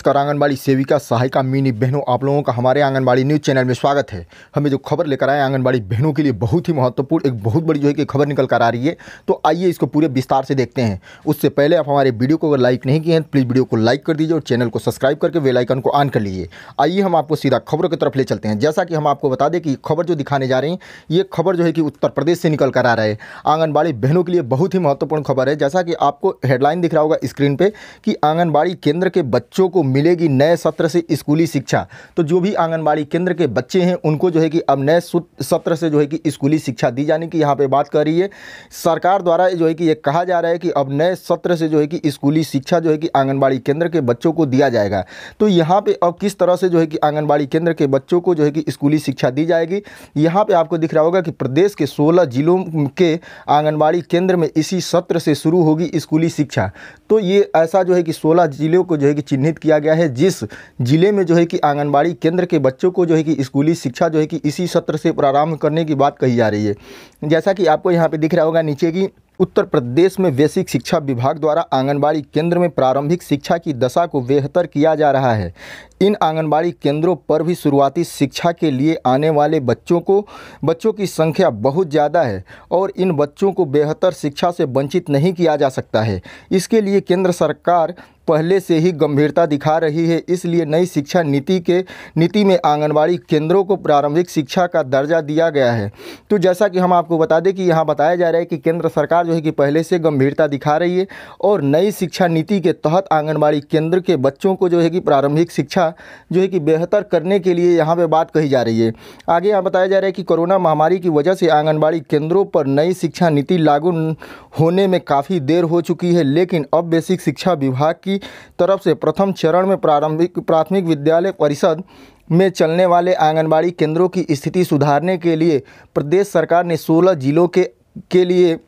नमस्कार आंगनबाड़ी सेविका सहायिका मिनी बहनों आप लोगों का हमारे आंगनबाड़ी न्यूज़ चैनल में स्वागत है हमें जो खबर लेकर आए आंगनबाड़ी बहनों के लिए बहुत ही महत्वपूर्ण एक बहुत बड़ी जो है कि खबर निकल कर आ रही है तो आइए इसको पूरे विस्तार से देखते हैं उससे पहले आप हमारे वीडियो को अगर लाइक नहीं किए हैं तो प्लीज़ वीडियो को लाइक कर दीजिए और चैनल को सब्सक्राइब करके वेलाइकन को ऑन कर लीजिए आइए हम आपको सीधा खबरों की तरफ ले चलते हैं जैसा कि हम आपको बता दें कि खबर जो दिखाने जा रही हैं ये खबर जो है कि उत्तर प्रदेश से निकल कर आ रहा है आंगनबाड़ी बहनों के लिए बहुत ही महत्वपूर्ण खबर है जैसा कि आपको हेडलाइन दिख रहा होगा स्क्रीन पर कि आंगनबाड़ी केंद्र के बच्चों को मिलेगी नए सत्र से स्कूली शिक्षा तो जो भी आंगनबाड़ी केंद्र के बच्चे हैं उनको जो है कि अब नए सत्र से जो है कि स्कूली शिक्षा दी जाने की यहाँ पर बात कर रही है सरकार द्वारा जो है कि ये कहा जा रहा है कि अब नए सत्र से जो है कि स्कूली शिक्षा जो है कि आंगनबाड़ी केंद्र के बच्चों को दिया जाएगा तो यहाँ पर अब किस तरह से जो है कि आंगनबाड़ी केंद्र के बच्चों को जो है कि स्कूली शिक्षा दी जाएगी यहाँ पर आपको दिख रहा होगा कि प्रदेश के सोलह जिलों के आंगनबाड़ी केंद्र में इसी सत्र से शुरू होगी स्कूली शिक्षा तो ये ऐसा जो है कि सोलह जिलों को जो है कि चिन्हित किया किया गया है जिस ज़िले में जो है कि आंगनबाड़ी केंद्र के बच्चों को जो है कि स्कूली शिक्षा जो है कि इसी सत्र से प्रारंभ करने की बात कही जा रही है जैसा कि आपको यहाँ पर दिख रहा होगा नीचे की उत्तर प्रदेश में बेसिक शिक्षा विभाग द्वारा आंगनबाड़ी केंद्र में प्रारंभिक शिक्षा की दशा को बेहतर किया जा रहा है इन आंगनबाड़ी केंद्रों पर भी शुरुआती शिक्षा के लिए आने वाले बच्चों को बच्चों की संख्या बहुत ज़्यादा है और इन बच्चों को बेहतर शिक्षा से वंचित नहीं किया जा सकता है इसके लिए केंद्र सरकार पहले से ही गंभीरता दिखा रही है इसलिए नई शिक्षा नीति के नीति में आंगनबाड़ी केंद्रों को प्रारंभिक शिक्षा का दर्जा दिया गया है तो जैसा कि हम आपको बता दें कि यहाँ बताया जा रहा है कि केंद्र सरकार जो है कि पहले से गंभीरता दिखा रही है और नई शिक्षा नीति के तहत आंगनबाड़ी केंद्र के बच्चों को जो है कि प्रारंभिक शिक्षा जो है कि बेहतर करने के लिए यहाँ पर बात कही जा रही है आगे यहाँ बताया जा रहा है कि कोरोना महामारी की वजह से आंगनबाड़ी केंद्रों पर नई शिक्षा नीति लागू होने में काफ़ी देर हो चुकी है लेकिन अब बेसिक शिक्षा विभाग की तरफ से प्रथम चरण में प्रारंभिक प्राथमिक विद्यालय परिषद में चलने वाले आंगनबाड़ी केंद्रों की स्थिति सुधारने के लिए प्रदेश सरकार ने सोलह जिलों के के लिए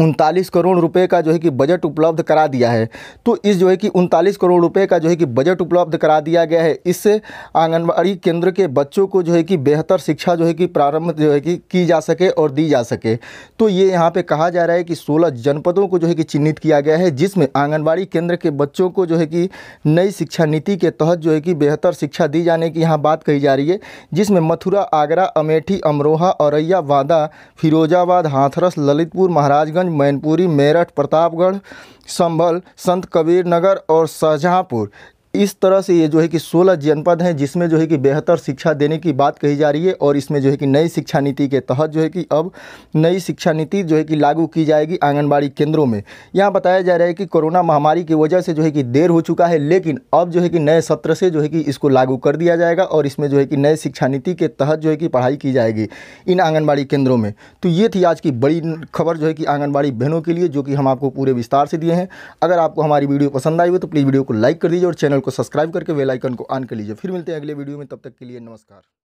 उनतालीस करोड़ रुपए का जो है कि बजट उपलब्ध करा दिया है तो इस जो है कि उनतालीस करोड़ रुपए का जो है कि बजट उपलब्ध करा दिया गया है इससे आंगनबाड़ी केंद्र के बच्चों को जो है कि बेहतर शिक्षा जो है कि प्रारंभ जो है कि की जा सके और दी जा सके तो ये यहाँ पे कहा जा रहा है कि सोलह जनपदों को जो है कि चिन्हित किया गया है जिसमें आंगनबाड़ी केंद्र के बच्चों को जो है कि नई शिक्षा नीति के तहत जो है कि बेहतर शिक्षा दी जाने की यहाँ बात कही जा रही है जिसमें मथुरा आगरा अमेठी अमरोहा औरैया वादा फिरोजाबाद हाथरस ललितपुर महाराजगंज किशनगंज मैनपुरी मेरठ प्रतापगढ़ संभल संत कबीर नगर और शाहजहाँपुर इस तरह से ये जो है कि 16 जनपद हैं जिसमें जो है कि बेहतर शिक्षा देने की बात कही जा रही है और इसमें जो है कि नई शिक्षा नीति के तहत जो है कि अब नई शिक्षा नीति जो है कि लागू की जाएगी आंगनबाड़ी केंद्रों में यहाँ बताया जा रहा है कि कोरोना महामारी की वजह से जो है कि देर हो चुका है लेकिन अब जो है कि नए सत्र से जो है कि इसको लागू कर दिया जाएगा और इसमें जो है कि नए शिक्षा नीति के तहत जो है कि पढ़ाई की जाएगी इन आंगनबाड़ी केंद्रों में तो ये थी आज की बड़ी खबर जो है कि आंगनबाड़ी बहनों के लिए जो कि हम आपको पूरे विस्तार से दिए हैं अगर आपको हमारी वीडियो पसंद आई हो तो प्लीज़ वीडियो को लाइक कर दीजिए और चैनल चैनल को सब्सक्राइब करके बेलाइकन को ऑन कर लीजिए फिर मिलते हैं अगले वीडियो में तब तक के लिए नमस्कार